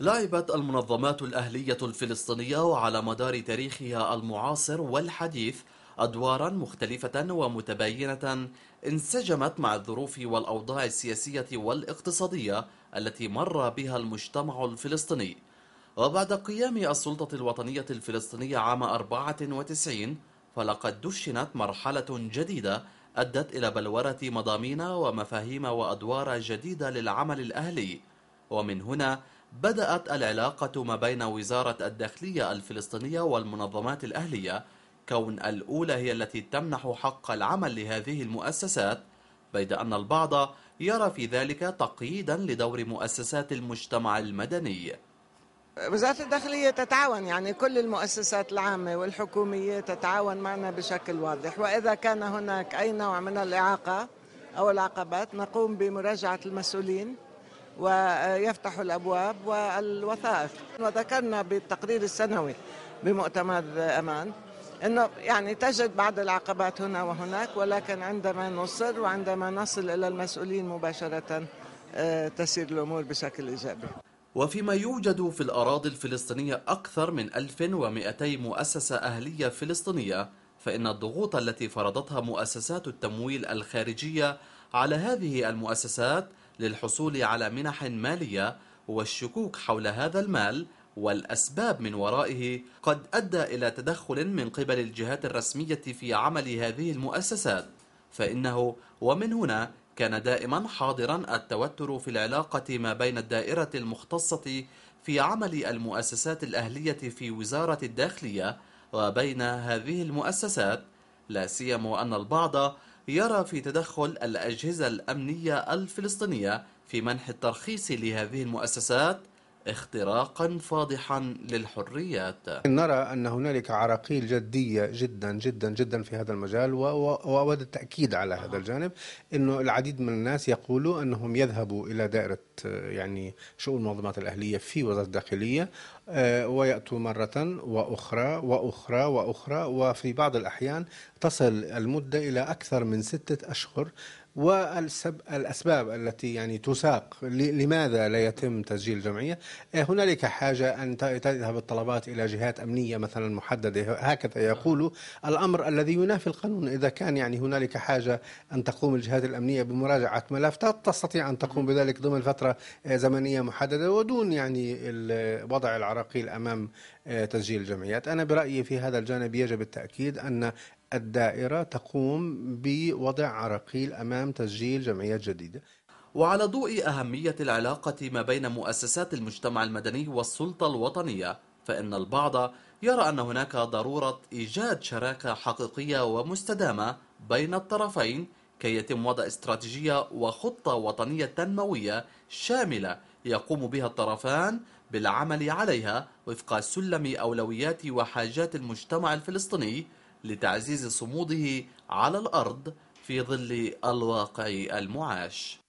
لعبت المنظمات الأهلية الفلسطينية على مدار تاريخها المعاصر والحديث أدوارا مختلفة ومتباينة انسجمت مع الظروف والأوضاع السياسية والاقتصادية التي مر بها المجتمع الفلسطيني وبعد قيام السلطة الوطنية الفلسطينية عام 94 فلقد دشنت مرحلة جديدة أدت إلى بلورة مضامين ومفاهيم وأدوار جديدة للعمل الأهلي ومن هنا بدأت العلاقة ما بين وزارة الداخلية الفلسطينية والمنظمات الأهلية كون الأولى هي التي تمنح حق العمل لهذه المؤسسات بيد أن البعض يرى في ذلك تقييدا لدور مؤسسات المجتمع المدني وزارة الداخلية تتعاون يعني كل المؤسسات العامة والحكومية تتعاون معنا بشكل واضح وإذا كان هناك أي نوع من الإعاقة أو العقبات نقوم بمراجعة المسؤولين ويفتحوا الابواب والوثائق وذكرنا بالتقرير السنوي بمؤتمر امان انه يعني تجد بعض العقبات هنا وهناك ولكن عندما نصر وعندما نصل الى المسؤولين مباشره آه، تسير الامور بشكل ايجابي. وفيما يوجد في الاراضي الفلسطينيه اكثر من 1200 مؤسسه اهليه فلسطينيه فان الضغوط التي فرضتها مؤسسات التمويل الخارجيه على هذه المؤسسات للحصول على منح مالية والشكوك حول هذا المال والأسباب من ورائه قد أدى إلى تدخل من قبل الجهات الرسمية في عمل هذه المؤسسات فإنه ومن هنا كان دائما حاضرا التوتر في العلاقة ما بين الدائرة المختصة في عمل المؤسسات الأهلية في وزارة الداخلية وبين هذه المؤسسات لا سيما أن البعض يرى في تدخل الأجهزة الأمنية الفلسطينية في منح الترخيص لهذه المؤسسات اختراقا فاضحا للحريات نرى أن هنالك عراقيل جدية جدا جدا جدا في هذا المجال وأود التأكيد على هذا آه. الجانب أنه العديد من الناس يقولوا أنهم يذهبوا إلى دائرة يعني شؤون المنظمات الأهلية في وزارة الداخلية آه، ويأتوا مرة وأخرى وأخرى وأخرى وفي بعض الأحيان تصل المدة إلى أكثر من ستة أشهر والأسباب التي يعني تساق لماذا لا يتم تسجيل الجمعية آه، هنالك حاجة أن تذهب الطلبات إلى جهات أمنية مثلا محددة هكذا يقول الأمر الذي ينافي القانون إذا كان يعني هنالك حاجة أن تقوم الجهات الأمنية بمراجعة ملف تستطيع أن تقوم بذلك ضمن فترة آه، زمنية محددة ودون يعني وضع العراقيل أمام آه، تسجيل الجمعيات أنا برأيي في هذا الجانب يجب التأكيد أن الدائرة تقوم بوضع عراقيل أمام تسجيل جمعيات جديدة وعلى ضوء أهمية العلاقة ما بين مؤسسات المجتمع المدني والسلطة الوطنية فإن البعض يرى أن هناك ضرورة إيجاد شراكة حقيقية ومستدامة بين الطرفين كي يتم وضع استراتيجية وخطة وطنية تنموية شاملة يقوم بها الطرفان بالعمل عليها وفق سلم أولويات وحاجات المجتمع الفلسطيني لتعزيز صموده على الأرض في ظل الواقع المعاش